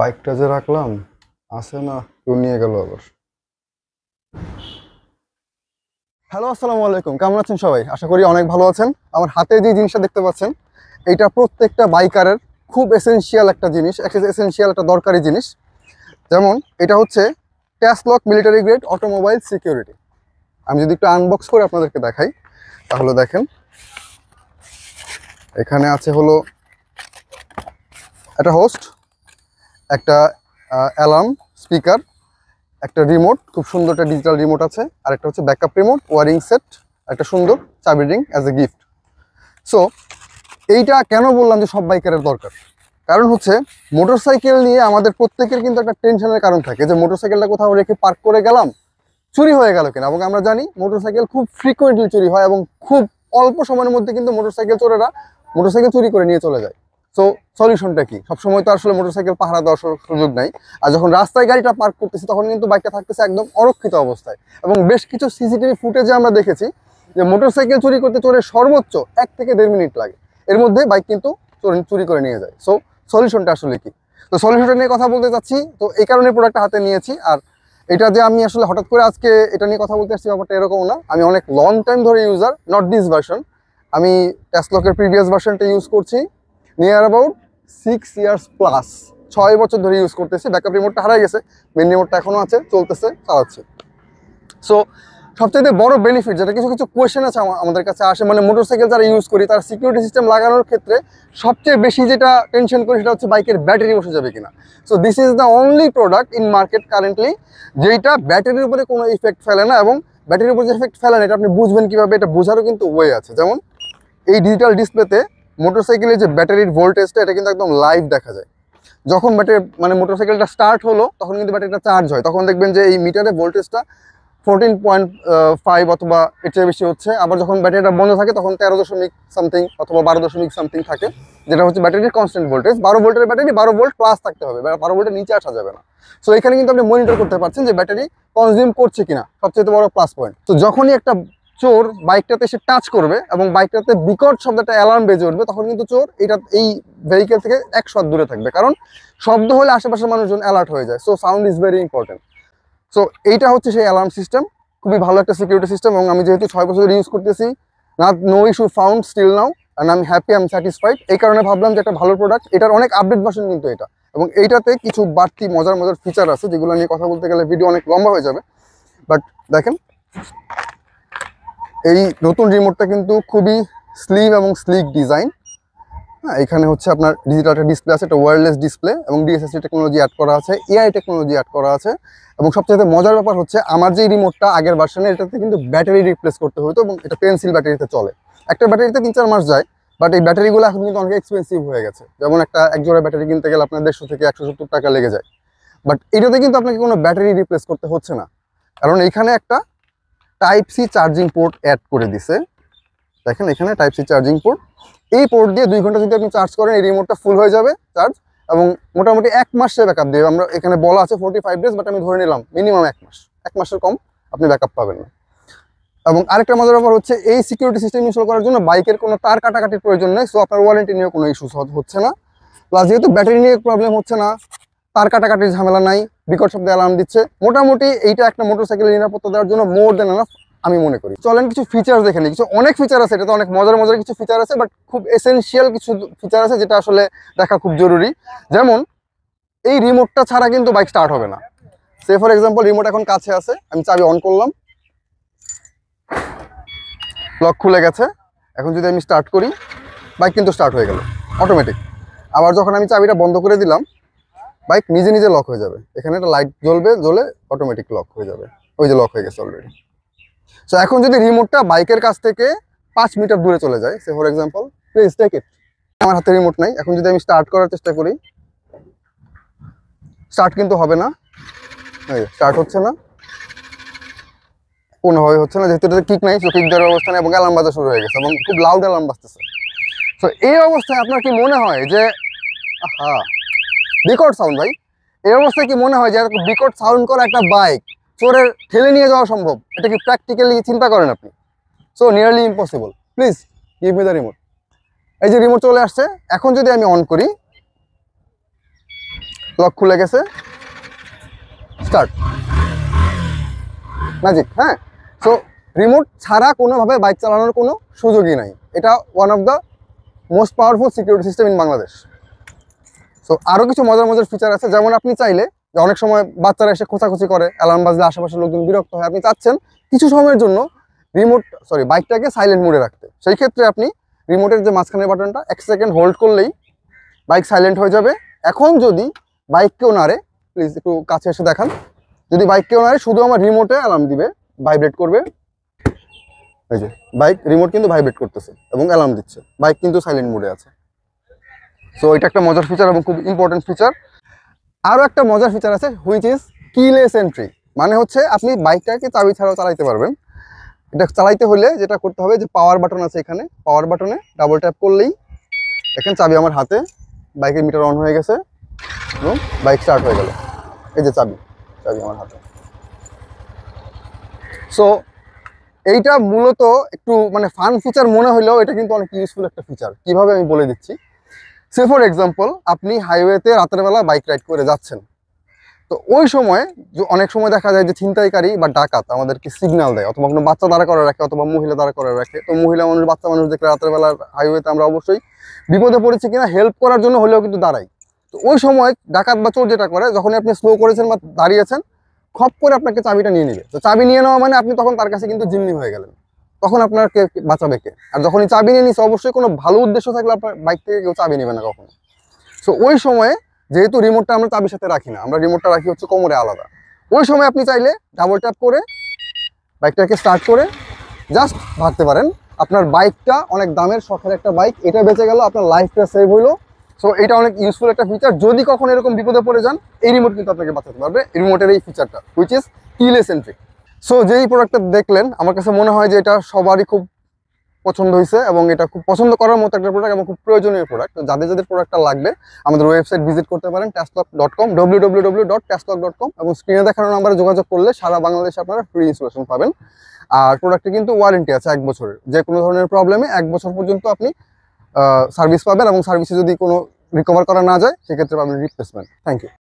বাইকটা যে রাখলাম আছে না কেউ নিয়ে গেল আবার হ্যালো আসসালামু আলাইকুম কেমন আছেন সবাই আশা করি অনেক ভালো আছেন আমার হাতে যে জিনিসটা দেখতে পাচ্ছেন এটা প্রত্যেকটা বাইকারের খুব এসেন্সিয়াল একটা জিনিস এসেন্সিয়াল একটা দরকারি জিনিস যেমন এটা হচ্ছে lock military grade automobile security আমি যদি একটু আনবক্স করে আপনাদেরকে দেখাই তাহলে দেখেন এখানে আছে হলো একটা হোস্ট একটা অ্যালার্ম স্পিকার একটা রিমোট খুব সুন্দর একটা ডিজিটাল রিমোট আছে আর একটা হচ্ছে ব্যাকআপ রিমোট ওয়ারিং সেট একটা সুন্দর চাবি ring as a gift so এইটা কেন বললাম যে সব বাইকারের দরকার কারণ হচ্ছে মোটর সাইকেল নিয়ে আমাদের প্রত্যেকের কিন্তু একটা টেনশনের কারণ থাকে যে মোটর সাইকেলটা কোথাও রেখে পার্ক করে গেলাম চুরি হয়ে গেল কিনা এবং আমরা জানি মোটর সাইকেল খুব ফ্রিকোয়েন্টলি চুরি হয় এবং খুব অল্প সময়ের মধ্যে কিন্তু মোটর সাইকেল চোরেরা মোটর সাইকেল চুরি করে নিয়ে চলে যায় সো সলিউশনটা কি সবসময় তো আসলে মোটরসাইকেল পাহারা দেওয়ার সুযোগ নাই আর যখন রাস্তায় গাড়িটা পার্ক করতেছি তখন কিন্তু বাইকটা থাকতেছে একদম অরক্ষিত অবস্থায় এবং বেশ কিছু সিসিটিভি ফুটেজে আমরা দেখেছি যে মোটরসাইকেল চুরি করতে চোরের সর্বোচ্চ এক থেকে দেড় মিনিট লাগে এর মধ্যে বাইক কিন্তু চুরি করে নিয়ে যায় সো সলিউশনটা আসলে কি তো সলিউশনটা নিয়ে কথা বলতে চাচ্ছি তো এই কারণে প্রোডাক্টটা হাতে নিয়েছি আর এটা যে আমি আসলে হঠাৎ করে আজকে এটা নিয়ে কথা বলতে আসছি ব্যাপারটা এরকম না আমি অনেক লং টাইম ধরে ইউজার নট দিস ভার্সন আমি টেস্টলকের প্রিভিয়াস ভার্সনটা ইউজ করছি near about six years plus ছয় বছর ধরে ইউজ করতেছি ব্যাকআপ রিমোটটা হারাই গেছে মেন রিমোটটা এখনও আছে চলতেছে চালাচ্ছে সো সবচেয়ে বড় বেনিফিট যেটা কিছু কিছু কোয়েশন আছে আমাদের কাছে আসে মানে মোটরসাইকেল যারা ইউজ করি তার সিকিউরিটি সিস্টেম লাগানোর ক্ষেত্রে সবচেয়ে বেশি যেটা টেনশন করি সেটা হচ্ছে বাইকের ব্যাটারি বসে যাবে কিনা so this is the only product in market currently যেটা ব্যাটারির উপরে কোনো ইফেক্ট ফেলে না এবং ব্যাটারির উপরে যে ইফেক্ট ফেলে না এটা আপনি বুঝবেন কীভাবে এটা বোঝারও কিন্তু ওয়ে আছে যেমন এই ডিজিটাল ডিসপ্লেতে মোটরসাইকেলের যে ব্যাটারির ভোল্টেজটা এটা কিন্তু একদম লাইভ দেখা যায় যখন ব্যাটারি মানে মোটরসাইকেলটা স্টার্ট হলো তখন কিন্তু ব্যাটারিটা চার্জ হয় তখন দেখবেন যে এই মিটারে ভোল্টেজটা ফোরটিন পয়েন্ট ফাইভ অথবা এর বেশি হচ্ছে আবার যখন ব্যাটারিটা বন্ধ থাকে তখন তেরো দশমিক সামথিং অথবা বারো দশমিক সামথিং থাকে যেটা হচ্ছে ব্যাটারির কনস্ট্যান্ট ভোল্টেজ বারো ভোল্টের ব্যাটারি বারো ভোল্ট প্লাস থাকতে হবে বারো ভোল্টের নিচে আসা যাবে না সো এখানে কিন্তু আপনি মনিটর করতে পারছেন যে ব্যাটারি কনজিউম করছে কিনা সবচেয়ে বড় প্লাস পয়েন্ট তো যখনই একটা চোর বাইকটাতে এসে টাচ করবে এবং বাইকটাতে বিকট শব্দ একটা অ্যালার্ম বেজে উঠবে তখন কিন্তু চোর এটা এই ভেহিকেল থেকে এক শট দূরে থাকবে কারণ শব্দ হলে আশেপাশের মানুষজন অ্যালার্ট হয়ে যায় so sound is very important so এইটা হচ্ছে সেই অ্যালার্ম সিস্টেম খুবই ভালো একটা সিকিউরিটি সিস্টেম এবং আমি যেহেতু ছয় বছর ইউজ করতেছি না no issue found still now and আমি হ্যাপি আম স্যাটিসফাইড এই কারণে ভাবলাম যে একটা ভালো প্রোডাক্ট এটার অনেক আপডেট ভার্সন কিন্তু এটা এবং এইটাতে কিছু বাড়তি মজার মজার ফিচার আছে যেগুলো নিয়ে কথা বলতে গেলে ভিডিও অনেক লম্বা হয়ে যাবে বাট দেখেন এই নতুন রিমোটটা কিন্তু খুবই স্লিম এবং স্লিক ডিজাইন হ্যাঁ এখানে হচ্ছে আপনার ডিজিটাল একটা ডিসপ্লে আছে একটা ওয়্যারলেস ডিসপ্লে এবং ডিএসএসি টেকনোলজি অ্যাড করা আছে এআই টেকনোলজি অ্যাড করা আছে এবং সবচেয়ে মজার ব্যাপার হচ্ছে আমার যে রিমোটটা আগের ভার্সনে এটাতে কিন্তু ব্যাটারি রিপ্লেস করতে হতো এবং এটা পেন্সিল ব্যাটারিতে চলে একটা ব্যাটারিতে তিন চার মাস যায় বাট এই ব্যাটারিগুলো এখন কিন্তু অনেক এক্সপেন্সিভ হয়ে গেছে যেমন একটা এক জোড়া ব্যাটারি কিনতে গেলে আপনার দেড়শো থেকে একশো সত্তর টাকা লেগে যায় বাট এটাতে কিন্তু আপনাকে কোনো ব্যাটারি রিপ্লেস করতে হচ্ছে না কারণ এইখানে একটা type C charging port add করে দিছে দেখেন এখানে টাইপ সি চার্জিং পোর্ট এই পোর্ট দিয়ে দুই ঘন্টা যদি আপনি চার্জ করেন এই রিমোটটা ফুল হয়ে যাবে চার্জ এবং মোটামুটি এক মাসে ব্যাক আপ দেবে আমরা এখানে বলা আছে ফোর্টি ফাইভ ডেজ বাট আমি ধরে নিলাম মিনিমাম এক মাস এক মাসের কম আপনি ব্যাক পাবেন না এবং আরেকটা মজার ব্যাপার হচ্ছে এই সিকিউরিটি সিস্টেম ইনস্টল করার জন্য বাইকের কোনো তার কাটাকাটির প্রয়োজন নেই সো আপনার ওয়ারেন্টি নিয়ে কোনো ইস্যুস হচ্ছে না প্লাস যেহেতু ব্যাটারি নিয়ে প্রবলেম হচ্ছে না তার কাটাকাটির ঝামেলা নাই বিকট শব্দে অ্যালার্ম দিচ্ছে মোটামুটি এইটা একটা মোটরসাইকেলের নিরাপত্তা দেওয়ার জন্য মোর দেন এনাফ আমি মনে করি চলেন কিছু ফিচার দেখে নিই কিছু অনেক ফিচার আছে এটা তো অনেক মজার মজার কিছু ফিচার আছে বাট খুব এসেনশিয়াল কিছু ফিচার আছে যেটা আসলে দেখা খুব জরুরি যেমন এই রিমোটটা ছাড়া কিন্তু বাইক স্টার্ট হবে না সে ফর এক্সাম্পল রিমোট এখন কাছে আছে আমি চাবি অন করলাম লক খুলে গেছে এখন যদি আমি স্টার্ট করি বাইক কিন্তু স্টার্ট হয়ে গেল অটোমেটিক আবার যখন আমি চাবিটা বন্ধ করে দিলাম বাইক নিজে নিজে লক হয়ে যাবে এখানে একটা লাইট জ্বলবে জ্বলে অটোমেটিক লক হয়ে যাবে ওই যে লক হয়ে গেছে অলরেডি সো এখন যদি রিমোটটা বাইকের কাছ থেকে পাঁচ মিটার দূরে চলে যায় say for example please take it আমার হাতে রিমোট নাই এখন যদি আমি স্টার্ট করার চেষ্টা করি স্টার্ট কিন্তু হবে না স্টার্ট হচ্ছে না কোনোভাবে হচ্ছে না যেহেতু কিক নাই সো কিক দেওয়ার নেই এবং অ্যালার্ম বাজা শুরু হয়ে গেছে এবং খুব লাউড অ্যালার্ম বাজতেছে সো এই অবস্থায় আপনার কি মনে হয় যে আহা বিকট সাউন্ড ভাই এই অবস্থায় কি মনে হয় যে বিকট সাউন্ড করা একটা বাইক চোরের ঠেলে নিয়ে যাওয়া সম্ভব এটা কি প্র্যাকটিক্যালি চিন্তা করেন আপনি so nearly impossible please give me the remote এই যে রিমোট চলে আসছে এখন যদি আমি অন করি লক খুলে গেছে স্টার্ট ম্যাজিক হ্যাঁ সো রিমোট ছাড়া কোনোভাবে বাইক চালানোর কোনো সুযোগই নাই এটা one of the most powerful security system in Bangladesh so আরও কিছু মজার মজার ফিচার আছে যেমন আপনি চাইলে যে অনেক সময় বাচ্চারা এসে খোঁচাখুচি করে অ্যালার্ম বাজলে আশেপাশের লোকজন বিরক্ত হয় আপনি চাচ্ছেন কিছু সময়ের জন্য রিমোট সরি বাইকটাকে সাইলেন্ট মোডে রাখতে সেই ক্ষেত্রে আপনি রিমোটের যে মাঝখানের বাটনটা এক সেকেন্ড হোল্ড করলেই বাইক সাইলেন্ট হয়ে যাবে এখন যদি বাইক কেউ নাড়ে প্লিজ একটু কাছে এসে দেখান যদি বাইক কেউ নাড়ে শুধু আমার রিমোটে অ্যালার্ম দিবে ভাইব্রেট করবে এই যে বাইক রিমোট কিন্তু ভাইব্রেট করতেছে এবং অ্যালার্ম দিচ্ছে বাইক কিন্তু সাইলেন্ট মোডে আছে সো এটা একটা মজার ফিচার এবং খুব ইম্পর্টেন্ট ফিচার আরও একটা মজার ফিচার আছে হুইচ ইজ কিলেস এন্ট্রি মানে হচ্ছে আপনি বাইকটাকে চাবি ছাড়াও চালাইতে পারবেন এটা চালাইতে হলে যেটা করতে হবে যে পাওয়ার বাটন আছে এখানে পাওয়ার বাটনে ডাবল ট্যাপ করলেই দেখেন চাবি আমার হাতে বাইকের মিটার অন হয়ে গেছে এবং বাইক স্টার্ট হয়ে গেল এই যে চাবি চাবি আমার হাতে সো এইটা মূলত একটু মানে ফান ফিচার মনে হলেও এটা কিন্তু অনেক ইউজফুল একটা ফিচার কিভাবে আমি বলে দিচ্ছি সে ফর এক্সাম্পল আপনি হাইওয়েতে রাতের বেলা বাইক রাইড করে যাচ্ছেন তো ওই সময় অনেক সময় দেখা যায় যে ছিনতাইকারী বা ডাকাত আমাদেরকে সিগনাল দেয় অথবা কোনো বাচ্চা দাঁড়া করে রাখে অথবা মহিলা দাঁড়া করে রাখে তো মহিলা মানুষ বাচ্চা মানুষ দেখলে রাতের বেলা হাইওয়েতে আমরা অবশ্যই বিপদে পড়েছি কিনা হেল্প করার জন্য হলেও কিন্তু দাঁড়াই তো ওই সময় ডাকাত বা চোর যেটা করে যখন আপনি স্লো করেছেন বা দাঁড়িয়েছেন খপ করে আপনাকে চাবিটা নিয়ে নিবে তো চাবি নিয়ে নেওয়া মানে আপনি তখন তার কাছে কিন্তু জিম্মি হয়ে গেলেন তখন আপনার কে বাঁচাবে কে আর যখনই চাবি নিয়ে নিচ্ছে অবশ্যই কোনো ভালো উদ্দেশ্য থাকলে আপনার বাইক থেকে কেউ চাবি নেবে না কখনো সো ওই সময়ে যেহেতু রিমোটটা আমরা চাবির সাথে রাখি না আমরা রিমোটটা রাখি হচ্ছে কোমরে আলাদা ওই সময় আপনি চাইলে ডাবল ট্যাপ করে বাইকটাকে স্টার্ট করে জাস্ট ভাবতে পারেন আপনার বাইকটা অনেক দামের শখের একটা বাইক এটা বেঁচে গেল আপনার লাইফটা সেভ হলো সো এটা অনেক ইউজফুল একটা ফিচার যদি কখনো এরকম বিপদে পড়ে যান এই রিমোট কিন্তু আপনাকে বাঁচাতে পারবে রিমোটের এই ফিচারটা which is keyless entry so যেই প্রোডাক্টটা দেখলেন আমার কাছে মনে হয় যে এটা সবারই খুব পছন্দ হয়েছে এবং এটা খুব পছন্দ করার মতো একটা প্রোডাক্ট এবং খুব প্রয়োজনীয় প্রোডাক্ট যাদের যাদের প্রোডাক্টটা লাগবে আমাদের ওয়েবসাইট ভিজিট করতে পারেন Taslock dot com W W W dot Taslock dot com এবং স্ক্রিনে দেখানো নাম্বারে যোগাযোগ করলে সারা বাংলাদেশে আপনারা ফ্রি ইনস্টলেশন পাবেন আর প্রোডাক্টে কিন্তু ওয়ারেন্টি আছে এক বছরের যে কোনো ধরনের প্রবলেমে এক বছর পর্যন্ত আপনি সার্ভিস পাবেন এবং সার্ভিসে যদি কোনো রিকভার করা না যায় সেক্ষেত্রে পাবেন রিপ্লেসমেন্ট থ্যাংক ইউ